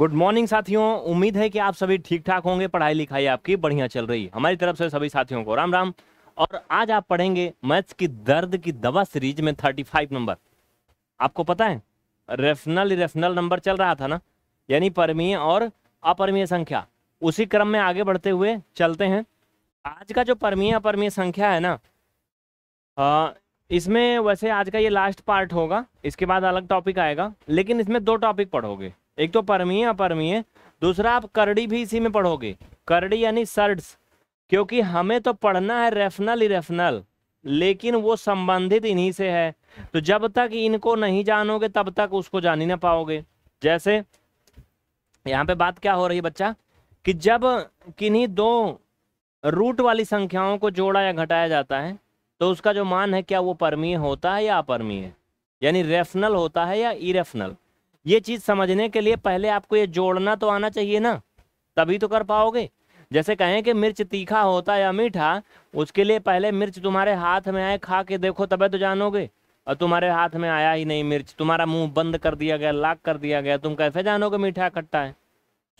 Good morning साथियों उम्मीद है कि आप सभी ठीक ठाक होंगे पढ़ाई लिखाई आपकी बढ़िया चल रही है हमारी तरफ से सभी साथियों को राम राम और आज आप पढ़ेंगे मैथ्स की दर्द की दवा सीरीज में थर्टी फाइव नंबर आपको पता है रेफनल रेफनल नंबर चल रहा था ना यानी परमीय और अपरमीय संख्या उसी क्रम में आगे बढ़ते हुए चलते हैं आज का जो परमीय अपरमीय संख्या है ना आ, इसमें वैसे आज का ये लास्ट पार्ट होगा इसके बाद अलग टॉपिक आएगा लेकिन इसमें दो टॉपिक पढ़ोगे एक तो परमीय अपरमीय दूसरा आप करड़ी भी इसी में पढ़ोगे करड़ी यानी सर्ड्स क्योंकि हमें तो पढ़ना है रेफनल इरेफनल लेकिन वो संबंधित इन्हीं से है तो जब तक इनको नहीं जानोगे तब तक उसको जान ही ना पाओगे जैसे यहाँ पे बात क्या हो रही है बच्चा कि जब किन्हीं दो रूट वाली संख्याओं को जोड़ा या घटाया जाता है तो उसका जो मान है क्या वो परमीय होता है या अपरमीय यानी रेफनल होता है या इरेफनल ये चीज़ समझने के लिए पहले आपको ये जोड़ना तो आना चाहिए ना तभी तो कर पाओगे जैसे कहें कि मिर्च तीखा होता है या मीठा उसके लिए पहले मिर्च तुम्हारे हाथ में आए खा के देखो तभी तो जानोगे और तुम्हारे हाथ में आया ही नहीं मिर्च तुम्हारा मुंह बंद कर दिया गया लाक कर दिया गया तुम कैसे जानोगे मीठा खट्टा है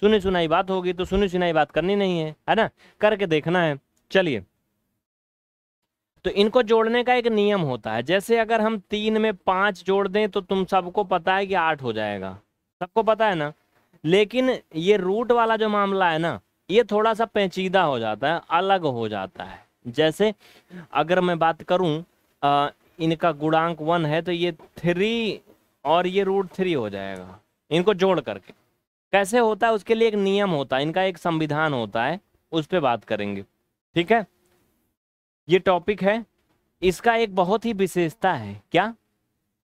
सुनी सुनाई बात होगी तो सुनी सुनाई बात करनी नहीं है है ना करके देखना है चलिए तो इनको जोड़ने का एक नियम होता है जैसे अगर हम तीन में पांच जोड़ दें तो तुम सबको पता है कि आठ हो जाएगा सबको पता है ना लेकिन ये रूट वाला जो मामला है ना ये थोड़ा सा पेचीदा हो जाता है अलग हो जाता है जैसे अगर मैं बात करूं आ, इनका गुणांक वन है तो ये थ्री और ये रूट थ्री हो जाएगा इनको जोड़ करके कैसे होता है उसके लिए एक नियम होता है इनका एक संविधान होता है उस पर बात करेंगे ठीक है ये टॉपिक है इसका एक बहुत ही विशेषता है क्या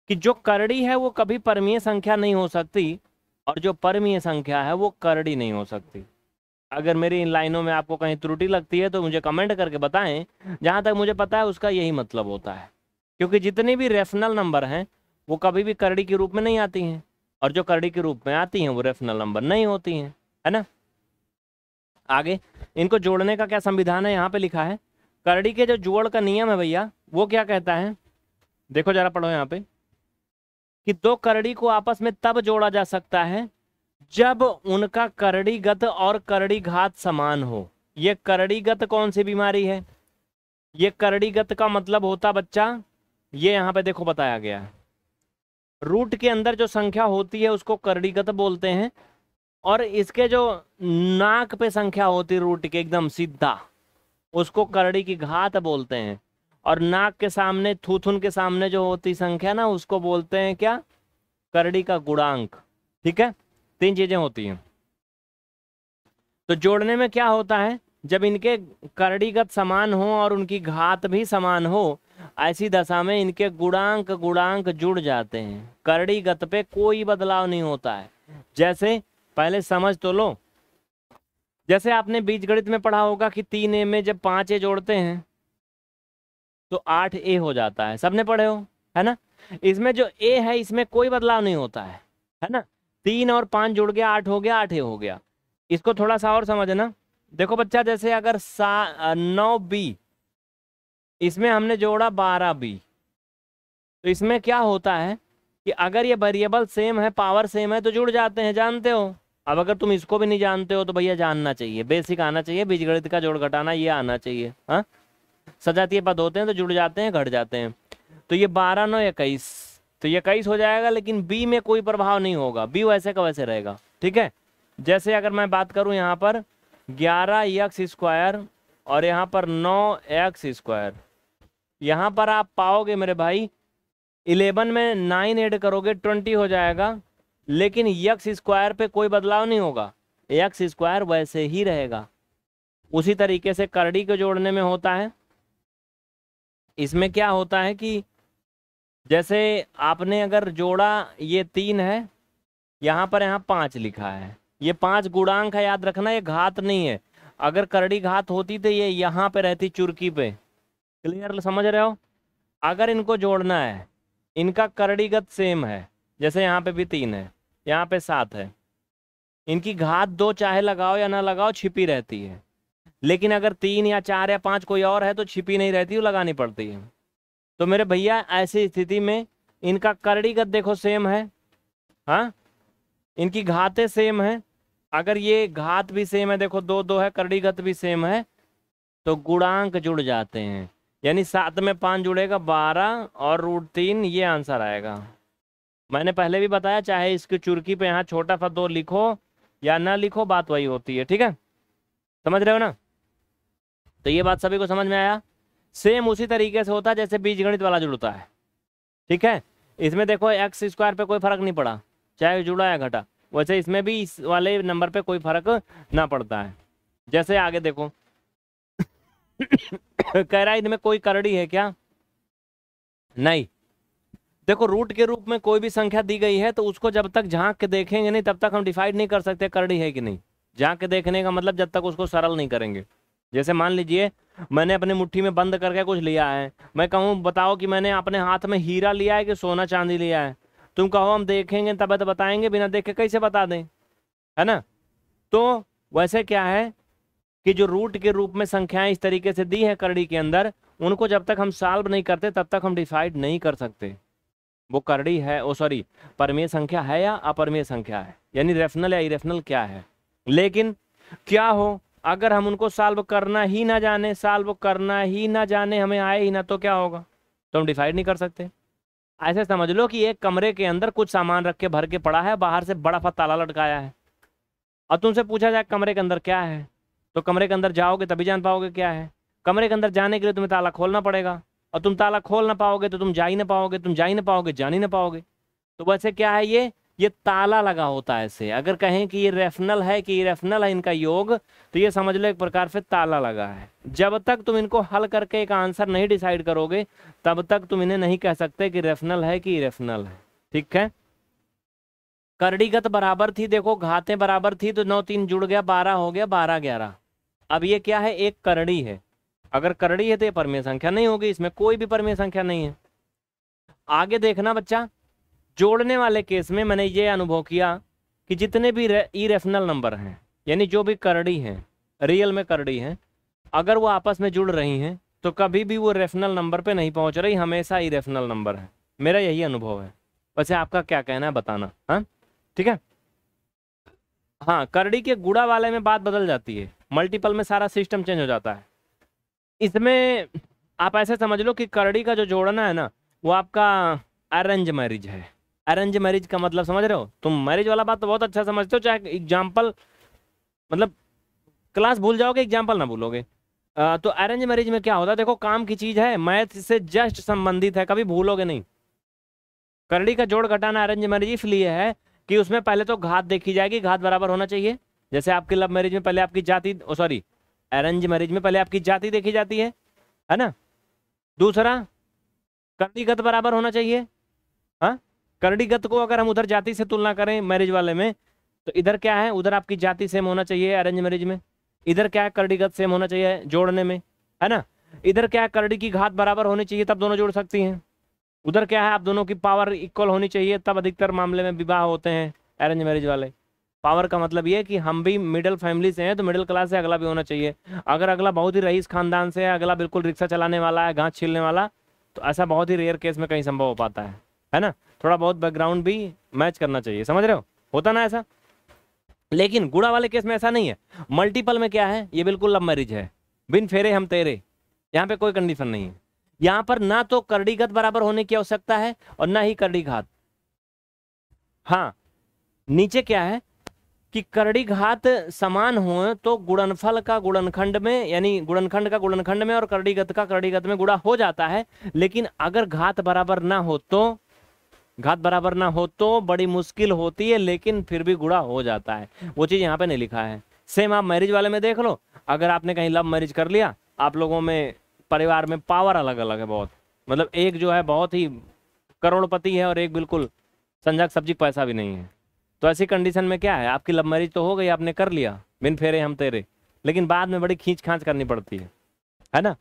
कि जो करड़ी है वो कभी परमीय संख्या नहीं हो सकती और जो परमीय संख्या है वो करड़ी नहीं हो सकती अगर मेरी इन लाइनों में आपको कहीं त्रुटि लगती है तो मुझे कमेंट करके बताएं जहां तक मुझे पता है उसका यही मतलब होता है क्योंकि जितने भी रेफनल नंबर हैं वो कभी भी करड़ी के रूप में नहीं आती हैं और जो करड़ी के रूप में आती हैं वो रेफनल नंबर नहीं होती हैं है ना आगे इनको जोड़ने का क्या संविधान है यहाँ पे लिखा है करड़ी के जो जोड़ का नियम है भैया वो क्या कहता है देखो जरा पढ़ो यहाँ पे कि दो करड़ी को आपस में तब जोड़ा जा सकता है जब उनका करड़ी गत और करड़ी घात समान हो ये गत कौन सी बीमारी है ये करड़ीगत का मतलब होता बच्चा ये यहाँ पे देखो बताया गया है रूट के अंदर जो संख्या होती है उसको करड़ीगत बोलते हैं और इसके जो नाक पे संख्या होती है रूट के एकदम सीधा उसको करड़ी की घात बोलते हैं और नाक के सामने थूथुन के सामने जो होती संख्या ना उसको बोलते हैं क्या करड़ी का गुणांक ठीक है तीन चीजें होती हैं तो जोड़ने में क्या होता है जब इनके करड़ीगत समान हो और उनकी घात भी समान हो ऐसी दशा में इनके गुणांक गुणांक जुड़ जाते हैं करड़ीगत पे कोई बदलाव नहीं होता है जैसे पहले समझ तो लो जैसे आपने बीजगणित में पढ़ा होगा कि तीन ए में जब पांच ए जोड़ते हैं तो आठ ए हो जाता है सबने पढ़े हो है ना इसमें जो ए है इसमें कोई बदलाव नहीं होता है है ना तीन और पांच जुड़ गया आठ हो गया आठ ए हो गया इसको थोड़ा सा और समझना देखो बच्चा जैसे अगर सा नौ बी इसमें हमने जोड़ा बारह बी तो इसमें क्या होता है कि अगर ये वेरिएबल सेम है पावर सेम है तो जुड़ जाते हैं जानते हो अब अगर तुम इसको भी नहीं जानते हो तो भैया जानना चाहिए बेसिक आना चाहिए बीजगणित का जोड़ घटाना ये आना चाहिए हाँ सजातीय पद होते हैं तो जुड़ जाते हैं घट जाते हैं तो ये बारह नौ इक्कीस तो ये इक्कीस हो जाएगा लेकिन बी में कोई प्रभाव नहीं होगा बी वैसे का वैसे रहेगा ठीक है जैसे अगर मैं बात करूँ यहाँ पर ग्यारह एक्स स्क्वायर और यहाँ पर नौ एक्स स्क्वायर यहाँ पर आप पाओगे मेरे भाई इलेवन में नाइन एड करोगे ट्वेंटी हो जाएगा लेकिन यक्स स्क्वायर पे कोई बदलाव नहीं होगा यक्स स्क्वायर वैसे ही रहेगा उसी तरीके से करडी को जोड़ने में होता है इसमें क्या होता है कि जैसे आपने अगर जोड़ा ये तीन है यहाँ पर यहाँ पाँच लिखा है ये पाँच गुणांक है याद रखना ये घात नहीं है अगर करड़ी घात होती तो ये यहाँ पे रहती चुर्की पे क्लियर समझ रहे हो अगर इनको जोड़ना है इनका करड़ीगत सेम है जैसे यहाँ पे भी तीन है यहाँ पे सात है इनकी घात दो चाहे लगाओ या ना लगाओ छिपी रहती है लेकिन अगर तीन या चार या पांच कोई और है तो छिपी नहीं रहती वो लगानी पड़ती है तो मेरे भैया ऐसी स्थिति में इनका करड़ीगत देखो सेम है हा? इनकी घाते सेम है अगर ये घात भी सेम है देखो दो दो है करड़ीगत भी सेम है तो गुणांक जुड़ जाते हैं यानी सात में पांच जुड़ेगा बारह और रूट तीन ये आंसर आएगा मैंने पहले भी बताया चाहे इसकी चुर्की पे यहाँ छोटा सा दो लिखो या ना लिखो बात वही होती है ठीक है समझ रहे हो ना तो ये बात सभी को समझ में आया सेम उसी तरीके से होता है जैसे बीज गणित वाला जुड़ता है ठीक है इसमें देखो एक्स स्क्वायर पे कोई फर्क नहीं पड़ा चाहे जुड़ा या घटा वैसे इसमें भी इस वाले नंबर पे कोई फर्क ना पड़ता है जैसे आगे देखो कह रहा है इनमें कोई करड़ी है क्या नहीं देखो रूट के रूप में कोई भी संख्या दी गई है तो उसको जब तक झांक के देखेंगे नहीं तब तक हम डिफाइड नहीं कर सकते करड़ी है कि नहीं झांक के देखने का मतलब जब तक उसको सरल नहीं करेंगे जैसे मान लीजिए मैंने अपने मुट्ठी में बंद करके कुछ लिया है मैं कहूँ बताओ कि मैंने अपने हाथ में हीरा लिया है कि सोना चांदी लिया है तुम कहो हम देखेंगे तब तो बताएंगे बिना देख के कैसे बता दें है ना तो वैसे क्या है कि जो रूट के रूप में संख्याएं इस तरीके से दी हैं करड़ी के अंदर उनको जब तक हम सॉल्व नहीं करते तब तक हम डिसाइड नहीं कर सकते वो करड़ी है ओ सॉरी परमेय संख्या है या अपरमेय संख्या है यानी रेफनल या इरेफनल क्या है लेकिन क्या हो अगर हम उनको साल्व करना ही ना जाने साल्व करना ही ना जाने हमें आए ही ना तो क्या होगा तो हम डिसाइड नहीं कर सकते ऐसे समझ लो कि एक कमरे के अंदर कुछ सामान रख के भर के पड़ा है बाहर से बड़ा सा ताला लटकाया है और तुमसे पूछा जाए कमरे के अंदर क्या है तो कमरे के अंदर जाओगे तभी जान पाओगे क्या है कमरे के अंदर जाने के लिए तुम्हें ताला खोलना पड़ेगा और तुम ताला खोल ना पाओगे तो तुम जा ही ना पाओगे तुम जा ही ना पाओगे जान ही ना पाओगे तो वैसे क्या है ये ये ताला लगा होता है ऐसे अगर कहें कि ये रेफनल है कि ये रेफनल है इनका योग तो ये समझ लो एक प्रकार से ताला लगा है जब तक तुम इनको हल करके एक आंसर नहीं डिसाइड करोगे तब तक तुम इन्हें नहीं कह सकते कि रेफनल है कि रेफनल है ठीक है करड़ीगत बराबर थी देखो घाते बराबर थी तो नौ तीन जुड़ गया बारह हो गया बारह ग्यारह अब ये क्या है एक करड़ी है अगर करड़ी है तो ये परमेय संख्या नहीं होगी इसमें कोई भी परमेय संख्या नहीं है आगे देखना बच्चा जोड़ने वाले केस में मैंने ये अनुभव किया कि जितने भी इरेफनल नंबर हैं यानी जो भी करड़ी हैं रियल में करड़ी हैं अगर वो आपस में जुड़ रही हैं तो कभी भी वो रेफनल नंबर पे नहीं पहुंच रही हमेशा इरेफनल नंबर है मेरा यही अनुभव है वैसे आपका क्या कहना है बताना हाँ ठीक है हाँ करड़ी के गुड़ा वाले में बात बदल जाती है मल्टीपल में सारा सिस्टम चेंज हो जाता है इसमें आप ऐसे समझ लो कि करड़ी का जो जोड़ना है ना वो आपका अरेंज मैरिज है अरेंज मैरिज का मतलब समझ रहे हो तुम मैरिज वाला बात तो बहुत अच्छा समझते हो चाहे एग्जाम्पल मतलब क्लास भूल जाओगे एग्जाम्पल ना भूलोगे तो अरेंज मैरिज में क्या होता है देखो काम की चीज़ है मैथ से जस्ट संबंधित है कभी भूलोगे नहीं करड़ी का जोड़ घटाना अरेंज मैरिज इसलिए है कि उसमें पहले तो घात देखी जाएगी घात बराबर होना चाहिए जैसे आपके लव मैरिज में पहले आपकी जाति सॉरी अरेंज मैरिज में पहले आपकी जाति देखी जाती है है ना दूसरा कर्णीगत बराबर होना चाहिए हाँ कर्णीगत को अगर हम उधर जाति से तुलना करें मैरिज वाले में तो इधर क्या है उधर आपकी जाति सेम होना चाहिए अरेंज मैरिज में इधर क्या है कर्णीगत सेम होना चाहिए जोड़ने में है ना इधर क्या है कर्णी की घात बराबर होनी चाहिए तब दोनों जोड़ सकती हैं उधर क्या है आप दोनों की पावर इक्वल होनी चाहिए तब अधिकतर मामले में विवाह होते हैं अरेंज मैरिज वाले पावर का मतलब ये कि हम भी मिडिल फैमिली से हैं तो मिडिल क्लास से अगला भी होना चाहिए अगर अगला बहुत ही रईस खानदान से है अगला बिल्कुल रिक्शा चलाने वाला है घास छीलने वाला तो ऐसा बहुत ही रेयर केस में कहीं संभव हो पाता है है ना थोड़ा बहुत बैकग्राउंड भी मैच करना चाहिए समझ रहे हो होता ना ऐसा लेकिन गुड़ा वाले केस में ऐसा नहीं है मल्टीपल में क्या है ये बिल्कुल लव मैरिज है बिन फेरे हम तेरे यहाँ पे कोई कंडीशन नहीं है यहाँ पर ना तो करड़ी घात बराबर होने की आवश्यकता है और ना ही करड़ी घात हाँ नीचे क्या है कि करड़ी घात समान हो तो गुणनफल का गुणनखंड में यानी गुणनखंड का गुणनखंड में और करड़ी गत का करड़ी गत में गुड़ा हो जाता है लेकिन अगर घात बराबर ना हो तो घात बराबर ना हो तो बड़ी मुश्किल होती है लेकिन फिर भी गुड़ा हो जाता है वो चीज़ यहाँ पे नहीं लिखा है सेम आप मैरिज वाले में देख लो अगर आपने कहीं लव मैरिज कर लिया आप लोगों में परिवार में पावर अलग अलग है बहुत मतलब एक जो है बहुत ही करोड़पति है और एक बिल्कुल संजाक सब्जी पैसा भी नहीं है तो ऐसी कंडीशन में क्या है आपकी लव मैरिज तो हो गई आपने कर लिया बिन फेरे हम तेरे लेकिन बाद में बड़ी खींच खांच करनी पड़ती है है ना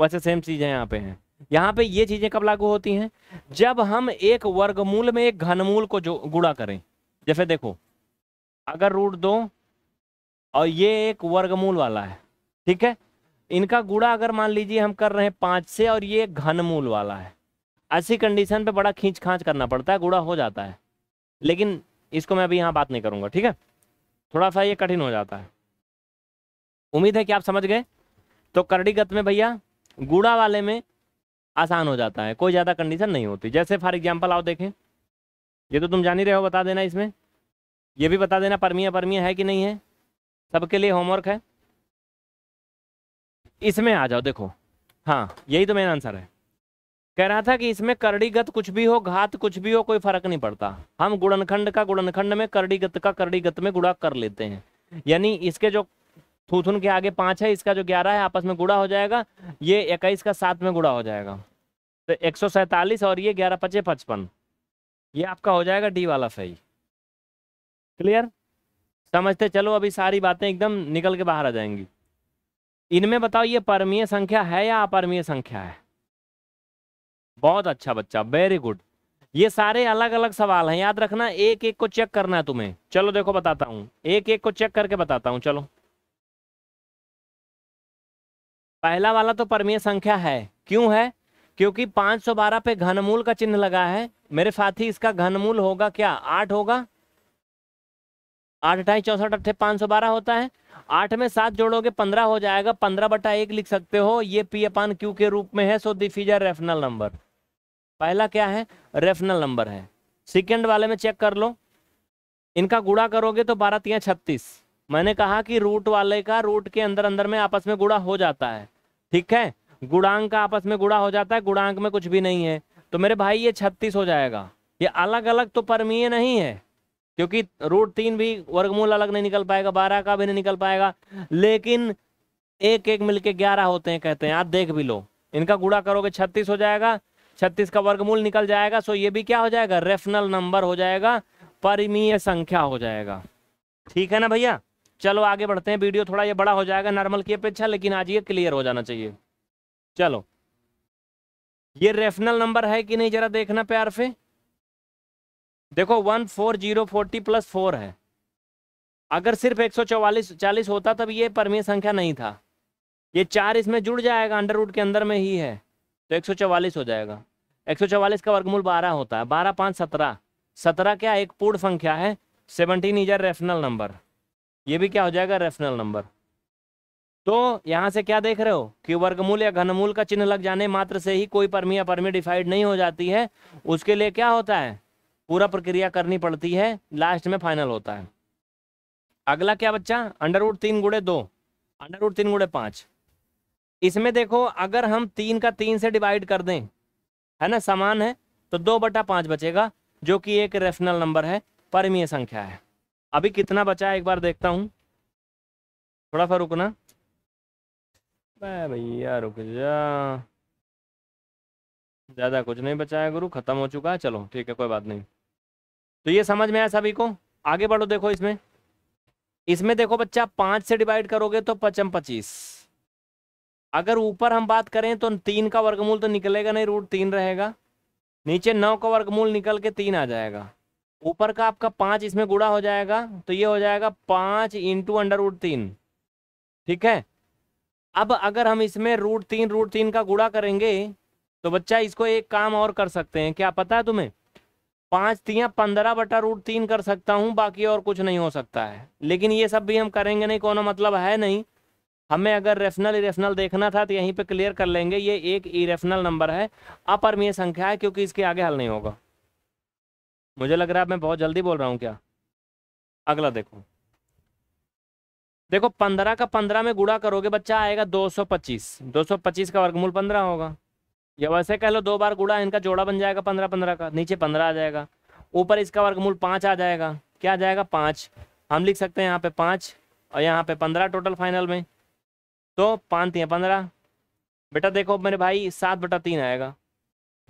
वैसे सेम चीज़ें यहाँ पे हैं यहाँ पे ये चीज़ें कब लागू होती हैं जब हम एक वर्गमूल में एक घनमूल को जो गुड़ा करें जैसे देखो अगर रूट दो और ये एक वर्गमूल वाला है ठीक है इनका गुड़ा अगर मान लीजिए हम कर रहे हैं पाँच से और ये घनमूल वाला है ऐसी कंडीशन पे बड़ा खींच खांच करना पड़ता है गुड़ा हो जाता है लेकिन इसको मैं अभी यहाँ बात नहीं करूँगा ठीक है थोड़ा सा ये कठिन हो जाता है उम्मीद है कि आप समझ गए तो करड़ी गत में भैया गुड़ा वाले में आसान हो जाता है कोई ज़्यादा कंडीशन नहीं होती जैसे फॉर एग्जाम्पल आओ देखें ये तो तुम जान ही रहे हो बता देना इसमें ये भी बता देना परमिया परमिया है कि नहीं है सबके लिए होमवर्क है इसमें आ जाओ देखो हाँ यही तो मेरा आंसर है कह रहा था कि इसमें करड़ीगत कुछ भी हो घात कुछ भी हो कोई फर्क नहीं पड़ता हम गुड़नखंड का गुड़नखंड में करड़ीगत का करड़ीगत में गुड़ा कर लेते हैं यानी इसके जो थूथुन के आगे पांच है इसका जो ग्यारह है आपस में गुड़ा हो जाएगा ये इक्कीस का सात में गुड़ा हो जाएगा तो एक और ये ग्यारह पचे पचपन ये आपका हो जाएगा डी वाला सही क्लियर समझते चलो अभी सारी बातें एकदम निकल के बाहर आ जाएंगी इनमें बताओ ये परमीय संख्या है या अपरमीय संख्या है बहुत अच्छा बच्चा वेरी गुड ये सारे अलग अलग सवाल हैं याद रखना एक एक को चेक करना है तुम्हें चलो देखो बताता हूँ एक एक को चेक करके बताता हूँ चलो पहला वाला तो परमीय संख्या है क्यों है क्योंकि 512 पे घनमूल का चिन्ह लगा है मेरे साथी इसका घनमूल होगा क्या आठ होगा आठ अठाई चौसठ अट्ठे पांच सौ बारह होता है आठ में सात जोड़ोगे पंद्रह हो जाएगा पंद्रह बटा एक लिख सकते हो ये पी अपान क्यू के रूप में है सो दिफीजर रेफनल नंबर पहला क्या है रेफनल नंबर है सेकेंड वाले में चेक कर लो इनका गुड़ा करोगे तो बारह तीन छत्तीस मैंने कहा कि रूट वाले का रूट के अंदर अंदर में आपस में गुड़ा हो जाता है ठीक है गुड़ांग का आपस में गुड़ा हो जाता है गुड़ांग में कुछ भी नहीं है तो मेरे भाई ये छत्तीस हो जाएगा ये अलग अलग तो परमीय नहीं है क्योंकि रूट तीन भी वर्गमूल अलग नहीं निकल पाएगा बारह का भी नहीं निकल पाएगा लेकिन एक एक मिलके ग्यारह होते हैं कहते हैं आप देख भी लो इनका गुड़ा करोगे छत्तीस हो जाएगा छत्तीस का वर्गमूल निकल जाएगा सो ये भी क्या हो जाएगा रेफनल नंबर हो जाएगा परिमीय संख्या हो जाएगा ठीक है ना भैया चलो आगे बढ़ते हैं वीडियो थोड़ा ये बड़ा हो जाएगा नॉर्मल की अपेक्षा लेकिन आज ये क्लियर हो जाना चाहिए चलो ये रेफनल नंबर है कि नहीं जरा देखना प्यार से देखो one four zero forty plus four है अगर सिर्फ एक सौ चौवालीस चालीस होता तब ये परमीय संख्या नहीं था ये चार इसमें जुड़ जाएगा अंडर रूट के अंदर में ही है तो एक सौ चौवालीस हो जाएगा एक सौ चवालीस का वर्गमूल बारह होता है बारह पाँच सत्रह सत्रह क्या एक पूर्ण संख्या है सेवनटीन इज रेफनल नंबर ये भी क्या हो जाएगा रेफनल नंबर तो यहाँ से क्या देख रहे हो कि वर्गमूल या घनमूल का चिन्ह लग जाने मात्र से ही कोई परमी या परमी डिफाइड नहीं हो जाती है उसके लिए क्या होता है पूरा प्रक्रिया करनी पड़ती है लास्ट में फाइनल होता है अगला क्या बच्चा अंडर उड तीन गुड़े दो अंडर उड तीन गुड़े पांच इसमें देखो अगर हम तीन का तीन से डिवाइड कर दें है ना समान है तो दो बटा पांच बचेगा जो कि एक रेशनल नंबर है परमीय संख्या है अभी कितना बचा है एक बार देखता हूं थोड़ा सा रुकना भैया रुक जा ज़्यादा कुछ नहीं बचा है गुरु ख़त्म हो चुका है चलो ठीक है कोई बात नहीं तो ये समझ में आया सभी को आगे बढ़ो देखो इसमें इसमें देखो बच्चा पांच से डिवाइड करोगे तो पचम पच्चीस अगर ऊपर हम बात करें तो तीन का वर्गमूल तो निकलेगा नहीं रूट तीन रहेगा नीचे नौ का वर्गमूल निकल के तीन आ जाएगा ऊपर का आपका पाँच इसमें गुड़ा हो जाएगा तो ये हो जाएगा पाँच इंटू अंडर रूट तीन ठीक है अब अगर हम इसमें रूट तीन रूट तीन का गुड़ा करेंगे तो बच्चा इसको एक काम और कर सकते हैं क्या पता है तुम्हें पाँच तिया पंद्रह बटा रूट तीन कर सकता हूँ बाकी और कुछ नहीं हो सकता है लेकिन ये सब भी हम करेंगे नहीं कोनो मतलब है नहीं हमें अगर रेफनल इरेफनल देखना था तो यहीं पे क्लियर कर लेंगे ये एक इरेफनल नंबर है अपरमीय संख्या है क्योंकि इसके आगे हल नहीं होगा मुझे लग रहा है मैं बहुत जल्दी बोल रहा हूँ क्या अगला देखो देखो पंद्रह का पंद्रह में गुड़ा करोगे बच्चा आएगा दो सौ पच्चीस दो सौ पच्चीस का वर्गमूल पंद्रह होगा या वैसे कह लो दो बार गुड़ा इनका जोड़ा बन जाएगा पंद्रह पंद्रह का नीचे पंद्रह आ जाएगा ऊपर इसका वर्गमूल पाँच आ जाएगा क्या आ जाएगा पाँच हम लिख सकते हैं यहाँ पे पाँच और यहाँ पे पंद्रह टोटल फाइनल में तो पाँच तीन पंद्रह बेटा देखो मेरे भाई सात बटा तीन आएगा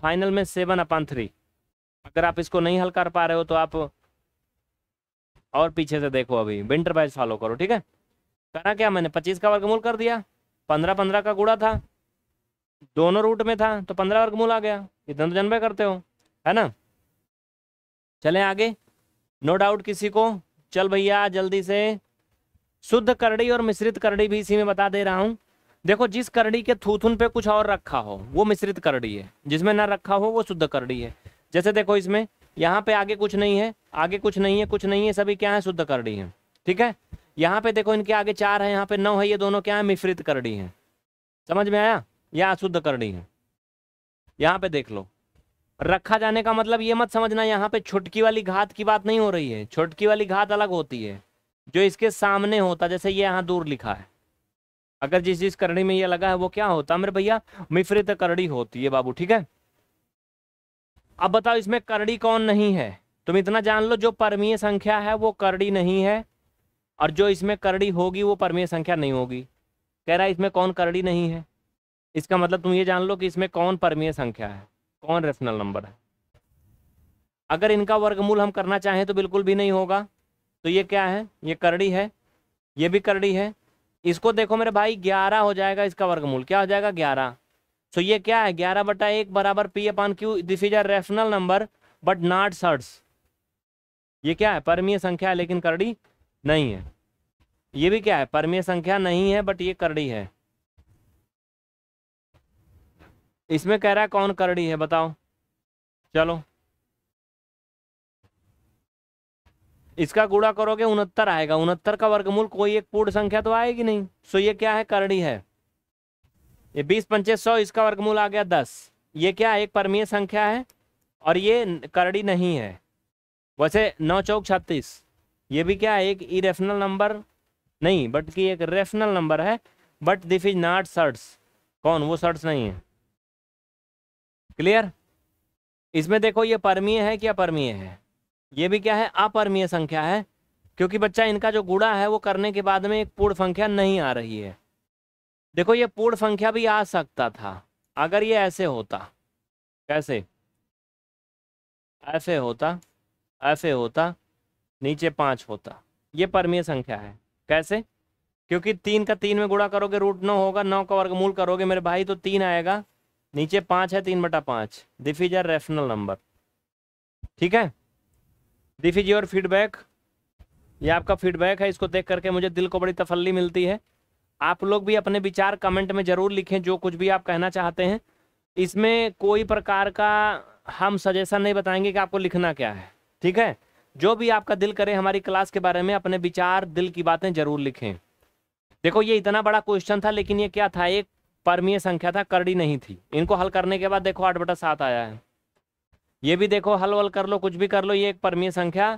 फाइनल में सेवन अपन थ्री अगर आप इसको नहीं हल कर पा रहे हो तो आप और पीछे से देखो अभी विंटर बैच फॉलो करो ठीक है करा क्या मैंने पच्चीस का वर्गमूल कर दिया पंद्रह पंद्रह का गुड़ा था दोनों रूट में था तो पंद्रह वर्गमूल आ गया इतना तो जन्मे करते हो है ना चले आगे नो डाउट किसी को चल भैया जल्दी से शुद्ध करड़ी और मिश्रित करड़ी भी इसी में बता दे रहा हूं देखो जिस करड़ी के थूथुन पे कुछ और रखा हो वो मिश्रित करड़ी है जिसमें ना रखा हो वो शुद्ध करड़ी है जैसे देखो इसमें यहाँ पे आगे कुछ नहीं है आगे कुछ नहीं है कुछ नहीं है सभी क्या है शुद्ध करड़ी है ठीक है यहाँ पे देखो इनके आगे चार है यहाँ पे नौ है ये दोनों क्या है मिश्रित करड़ी है समझ में आया यह अशुद्ध करड़ी है यहाँ पे देख लो रखा जाने का मतलब ये मत समझना यहाँ पे छुटकी वाली घात की बात नहीं हो रही है छुटकी वाली घात अलग होती है जो इसके सामने होता जैसे ये यहाँ दूर लिखा है अगर जिस जिस करड़ी में ये लगा है वो क्या होता है मेरे भैया मिश्रित करड़ी होती है बाबू ठीक है अब बताओ इसमें करड़ी कौन नहीं है तुम इतना जान लो जो परमीय संख्या है वो करड़ी नहीं है और जो इसमें करड़ी होगी वो परमीय संख्या नहीं होगी कह रहा है इसमें कौन करड़ी नहीं है इसका मतलब तुम ये जान लो कि इसमें कौन परमीय संख्या है कौन रेशनल नंबर है अगर इनका वर्गमूल हम करना चाहें तो बिल्कुल भी नहीं होगा तो ये क्या है ये करड़ी है ये भी करड़ी है इसको देखो मेरे भाई ग्यारह हो जाएगा इसका वर्गमूल क्या हो जाएगा ग्यारह सो ये क्या है ग्यारह बटा एक बराबर P upon Q this is a rational number but not surds ये क्या है परमीय संख्या है लेकिन करड़ी नहीं है ये भी क्या है परमीय संख्या नहीं है बट ये करड़ी है इसमें कह रहा है कौन करड़ी है बताओ चलो इसका गुड़ा करोगे उनहत्तर आएगा उनहत्तर का वर्गमूल कोई एक पूर्ण संख्या तो आएगी नहीं सो ये क्या है करड़ी है ये बीस पंचे सौ इसका वर्गमूल आ गया दस ये क्या एक परमीय संख्या है और ये करड़ी नहीं है वैसे नौ चौक छत्तीस ये भी क्या है एक इरेफनल नंबर नहीं बट की एक रेफनल नंबर है but this is not surds कौन वो सर्ट्स नहीं है क्लियर इसमें देखो ये परमीय है क्या परमीय है ये भी क्या है अपरमीय संख्या है क्योंकि बच्चा इनका जो गुड़ा है वो करने के बाद में एक पूर्ण संख्या नहीं आ रही है देखो ये पूर्ण संख्या भी आ सकता था अगर ये ऐसे होता कैसे ऐसे होता ऐसे होता नीचे पांच होता ये परमीय संख्या है कैसे क्योंकि तीन का तीन में गुड़ा करोगे रूट नौ होगा नौ का वर्गमूल करोगे मेरे भाई तो तीन आएगा नीचे पांच है तीन बटा पांच दिफिजर इज रेफनल नंबर ठीक है दिस इज योर फीडबैक ये आपका फीडबैक है इसको देख करके मुझे दिल को बड़ी तसल्ली मिलती है आप लोग भी अपने विचार कमेंट में ज़रूर लिखें जो कुछ भी आप कहना चाहते हैं इसमें कोई प्रकार का हम सजेशन नहीं बताएंगे कि आपको लिखना क्या है ठीक है जो भी आपका दिल करे हमारी क्लास के बारे में अपने विचार दिल की बातें जरूर लिखें देखो ये इतना बड़ा क्वेश्चन था लेकिन ये क्या था एक परमीय संख्या था करड़ी नहीं थी इनको हल करने के बाद देखो आठ बटा सात आया है ये भी देखो हल वल कर लो कुछ भी कर लो ये एक परमीय संख्या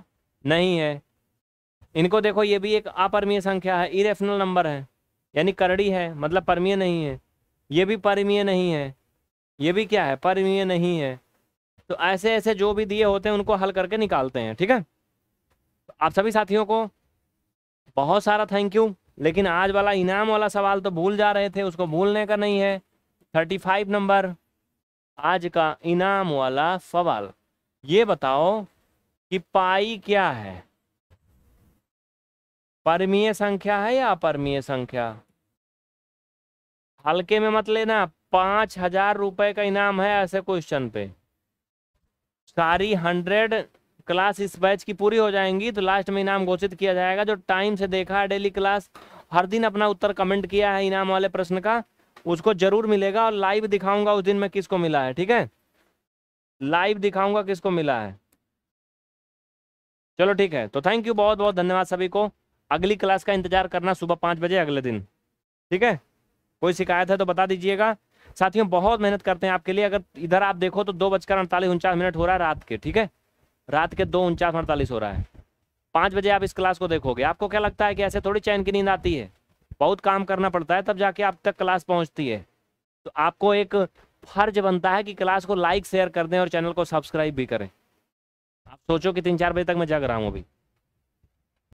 नहीं है इनको देखो ये भी एक अपरमीय संख्या है इरेफनल नंबर है यानी करड़ी है मतलब परमीय नहीं है ये भी परमीय नहीं है ये भी क्या है परमीय नहीं है तो ऐसे ऐसे जो भी दिए होते हैं उनको हल करके निकालते हैं ठीक है तो आप सभी साथियों को बहुत सारा थैंक यू लेकिन आज वाला इनाम वाला सवाल तो भूल जा रहे थे उसको भूलने का नहीं है थर्टी फाइव नंबर आज का इनाम वाला सवाल ये बताओ कि पाई क्या है परमीय संख्या है या अपरमीय संख्या हल्के में मत लेना पांच हजार रुपए का इनाम है ऐसे क्वेश्चन पे सारी हंड्रेड क्लास इस बैच की पूरी हो जाएंगी तो लास्ट में इनाम घोषित किया जाएगा जो टाइम से देखा है डेली क्लास हर दिन अपना उत्तर कमेंट किया है इनाम वाले प्रश्न का उसको जरूर मिलेगा और लाइव दिखाऊंगा उस दिन में किसको मिला है ठीक है लाइव दिखाऊंगा किसको मिला है चलो ठीक है तो थैंक यू बहुत बहुत धन्यवाद सभी को अगली क्लास का इंतजार करना सुबह पाँच बजे अगले दिन ठीक है कोई शिकायत है तो बता दीजिएगा साथियों बहुत मेहनत करते हैं आपके लिए अगर इधर आप देखो तो दो बजकर अड़तालीस उनचास मिनट हो रहा है रात के ठीक है रात के दो उनचास अड़तालीस हो रहा है पाँच बजे आप इस क्लास को देखोगे आपको क्या लगता है कि ऐसे थोड़ी चैन की नींद आती है बहुत काम करना पड़ता है तब जाके आप तक क्लास पहुँचती है तो आपको एक फर्ज बनता है कि क्लास को लाइक शेयर कर दें और चैनल को सब्सक्राइब भी करें आप सोचो कि तीन चार बजे तक मैं जग रहा हूँ अभी